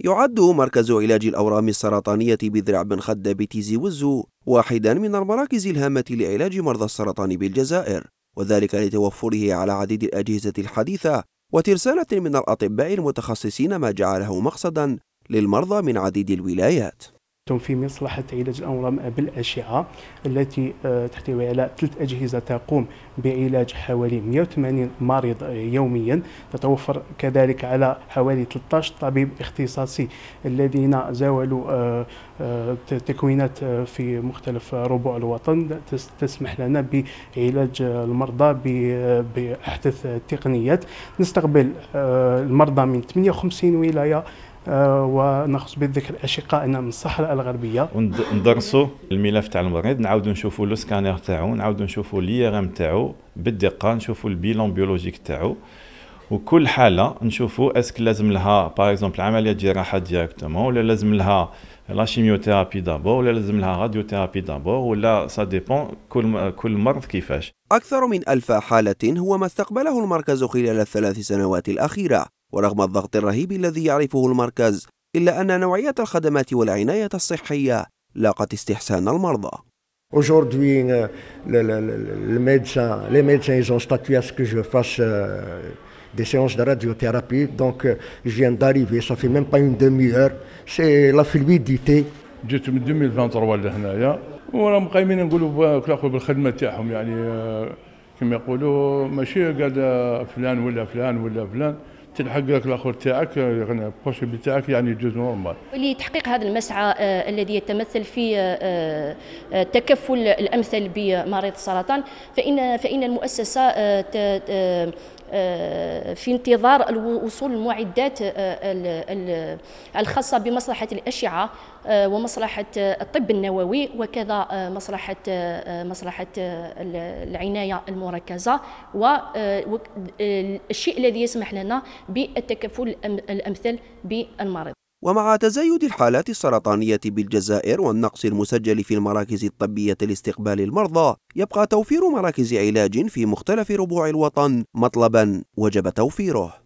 يعد مركز علاج الأورام السرطانية بذرع بن خداب بتيزي وزو واحدا من المراكز الهامة لعلاج مرضى السرطان بالجزائر وذلك لتوفره على عديد الأجهزة الحديثة وترسالة من الأطباء المتخصصين ما جعله مقصدا للمرضى من عديد الولايات في مصلحة علاج الأورام بالأشعة التي آه، تحتوي على ثلاث أجهزة تقوم بعلاج حوالي 180 مريض آه، يوميا تتوفر كذلك على حوالي 13 طبيب اختصاصي الذين زاولوا آه، تكوينات في مختلف ربوع الوطن تسمح لنا بعلاج المرضى بأحدث التقنيات نستقبل المرضى من 58 ولاية آه، ونخص بالذكر اشقائنا من الصحراء الغربيه ندرسوا الملف تاع المريض نعاودوا نشوفوا لو سكانير تاعو نعاودوا نشوفوا لي ار ام تاعو بالدقه نشوفوا البيلون بيولوجيك تاعو وكل حاله نشوفوا اسك لازم لها باغ اكزومبل عمليه جراحه ديريكتومون ولا لازم لها لا شيميوثيرابي دابور ولا لازم لها راديوثيرابي دابور ولا سا ديبون كل كل مرض كيفاش اكثر من ألف حاله هو ما استقبله المركز خلال الثلاث سنوات الاخيره ورغم الضغط الرهيب الذي يعرفه المركز إلا أن نوعية الخدمات والعناية الصحية لاقت استحسان المرضى Aujourd'hui, euh, le, le, le médecin, les médecins ils ont statué à ce que je fasse euh, des séances de radiothérapie. Donc, euh, je viens d'arriver, ça fait même pas une demi-heure. C'est la fluidité. جيت en 2023 لهنايا وراهم قايمين نقولوا كلاقوا بالخدمه تاعهم يعني آه، كما يقولوا ماشي قال فلان ولا فلان ولا فلان تلحق لك الاخر تاعك يعني البوسيبل تاعك يعني جزء نورمال. لتحقيق هذا المسعى آه، الذي يتمثل في آه، آه، تكفل الامثل بمريض السرطان فان فان المؤسسه آه، في انتظار وصول المعدات آه، الخاصة بمصلحة الأشعة آه، ومصلحة الطب النووي وكذا مصلحة مصلحة العناية المركزة والشيء الذي يسمح لنا بالتكفل الأمثل بالمرض ومع تزايد الحالات السرطانية بالجزائر والنقص المسجل في المراكز الطبية لاستقبال المرضى، يبقى توفير مراكز علاج في مختلف ربوع الوطن مطلبا وجب توفيره.